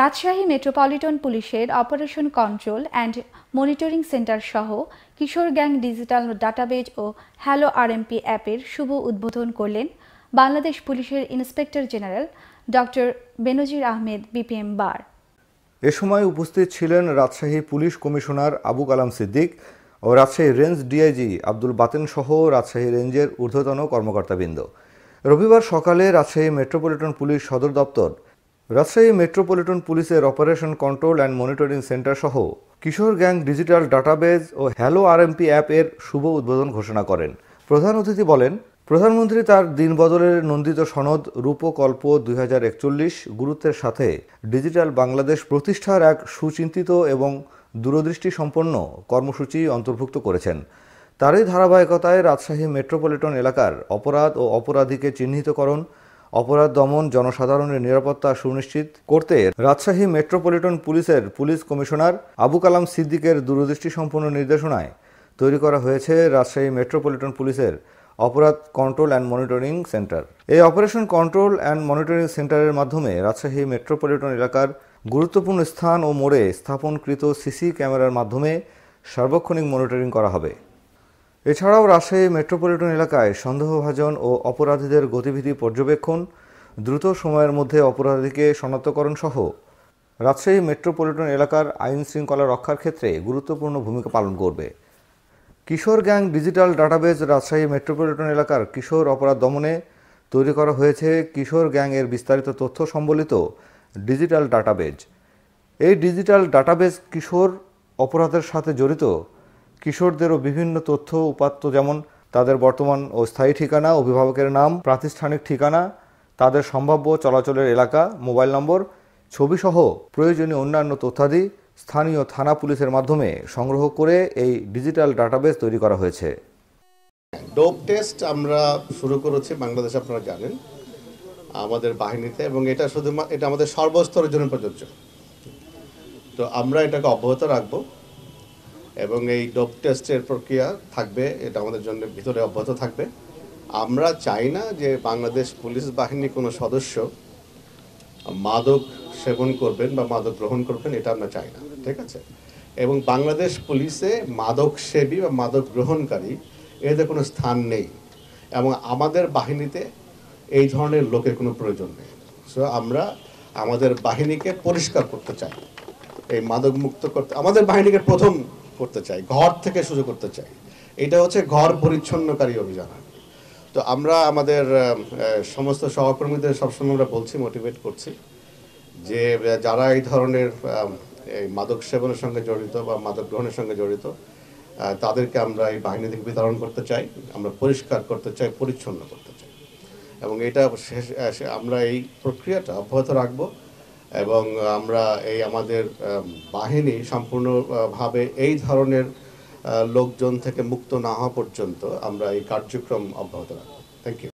Rajshahi metropolitan পুলিশের operation control and monitoring center সহ কিশোর গ্যাং ডিজিটাল ডাটাবেজ ও হ্যালো আরএমপি অ্যাপের শুভ উদ্বোধন করলেন বাংলাদেশ পুলিশের inspector general doctor Benazir Ahmed BPM bar এ সময় উপস্থিত ছিলেন রাজশাহী পুলিশ কমিশনার আবু কালাম সিদ্দিক ও রাজশাহী রেঞ্জ ডিআইজি আব্দুল বাতেন সহ রাজশাহী রেঞ্জের ঊর্ধ্বতন কর্মকর্তাবৃন্দ রবিবার সকালে রাজশাহী মেট্রোপলিটন পুলিশ সদর দপ্তর রাজশাহী মেট্রোপলিটন পুলিশের operation control and monitoring center সহ কিশোর গ্যাং ডিজিটাল ডাটাবেজ ও হ্যালো আরএমপি অ্যাপ এর শুভ উদ্বোধন ঘোষণা করেন প্রধান অতিথি বলেন প্রধানমন্ত্রী তার দিনবদলের নন্দিত সনদ রূপকল্প দুই গুরুত্বের সাথে ডিজিটাল বাংলাদেশ প্রতিষ্ঠার এক সুচিন্তিত এবং দূরদৃষ্টি সম্পন্ন কর্মসূচি অন্তর্ভুক্ত করেছেন তারই ধারাবাহিকতায় রাজশাহী মেট্রোপলিটন এলাকার অপরাধ ও অপরাধীকে চিহ্নিতকরণ অপরাধ দমন জনসাধারণের নিরাপত্তা সুনিশ্চিত করতে রাজশাহী মেট্রোপলিটন পুলিশের পুলিশ কমিশনার আবু কালাম সিদ্দিকের দূরদৃষ্টিসম্পন্ন নির্দেশনায় তৈরি করা হয়েছে রাজশাহী মেট্রোপলিটন পুলিশের অপরাধ কন্ট্রোল অ্যান্ড মনিটরিং সেন্টার এই অপারেশন কন্ট্রোল অ্যান্ড মনিটরিং সেন্টারের মাধ্যমে রাজশাহী মেট্রোপলিটন এলাকার গুরুত্বপূর্ণ স্থান ও মোড়ে স্থাপনকৃত সিসি ক্যামেরার মাধ্যমে সার্বক্ষণিক মনিটরিং করা হবে এছাড়াও রাজশাহী মেট্রোপলিটন এলাকায় সন্দেহভাজন ও অপরাধীদের গতিবিধি পর্যবেক্ষণ দ্রুত সময়ের মধ্যে অপরাধীকে শনাক্তকরণ সহ রাজশাহী মেট্রোপলিটন এলাকার আইন শৃঙ্খলা রক্ষার ক্ষেত্রে গুরুত্বপূর্ণ ভূমিকা পালন করবে কিশোর gang digital database Rajshahi metropolitan এলাকার কিশোর অপরাধ দমনে তৈরি করা হয়েছে কিশোর গ্যাংয়ের বিস্তারিত তথ্য সম্বলিত ডিজিটাল ডাটাবেজ এই ডিজিটাল ডাটাবেজ কিশোর অপরাধের সাথে জড়িত কিশোরদেরও বিভিন্ন তথ্য উপাত্ত যেমন তাদের বর্তমান ও স্থায়ী ঠিকানা অভিভাবকের নাম প্রাতিষ্ঠানিক ঠিকানা তাদের সম্ভাব্য চলাচলের এলাকা মোবাইল নম্বর ছবিসহ প্রয়োজনীয় অন্যান্য তথ্যাদি স্থানীয় থানা পুলিশের মাধ্যমে সংগ্রহ করে এই ডিজিটাল ডাটাবেস তৈরি করা হয়েছে ডোপ টেস্ট আমরা শুরু করেছি বাংলাদেশ আপনারা জানেন আমাদের বাহিনীতে এবং এটা শুধু এটা আমাদের সর্বস্তরের জন্য প্রযোজ্য তো আমরা এটাকে অব্যাহত রাখবো এবং এই ডোপ টেস্টের প্রক্রিয়া থাকবে এটা আমাদের জন্য ভিতরে অব্যাহত থাকবে আমরা চাই না যে বাংলাদেশ পুলিশ বাহিনী কোনো সদস্য মাদক সেবন করবেন বা মাদক গ্রহণ করবেন এটা আমরা চাই না ঠিক আছে এবং বাংলাদেশ পুলিশে মাদক সেবী বা মাদক গ্রহণকারী এদের কোনো স্থান নেই এবং আমাদের বাহিনীতে এই ধরনের লোকের কোনো প্রয়োজন নেই সো আমরা আমাদের বাহিনীকে পরিষ্কার করতে চাই এই মাদক মুক্ত করতে আমাদের বাহিনীকে প্রথম করতে চাই ঘর থেকে শুরু করতে চাই এটা হচ্ছে ঘর পরিচ্ছন্নকারী অভিযান তো আমরা আমাদের সমস্ত সহকর্মীদের সবসময় আমরা বলছি মোটিভেট করছি যে যারা এই ধরনের মাদক সেবনের সঙ্গে জড়িত বা মাদক গ্রহণের সঙ্গে জড়িত তাদেরকে আমরা এই বাহিনী থেকে বিতরণ করতে চাই আমরা পরিষ্কার করতে চাই পরিচ্ছন্ন করতে চাই এবং এটা আমরা এই প্রক্রিয়াটা অব্যাহত রাখবো এবং আমরা এই আমাদের বাহিনী সম্পূর্ণভাবে এই ধরনের লোকজন থেকে মুক্ত না হওয়া পর্যন্ত আমরা এই কার্যক্রম অব্যাহত রাখব থ্যাংক ইউ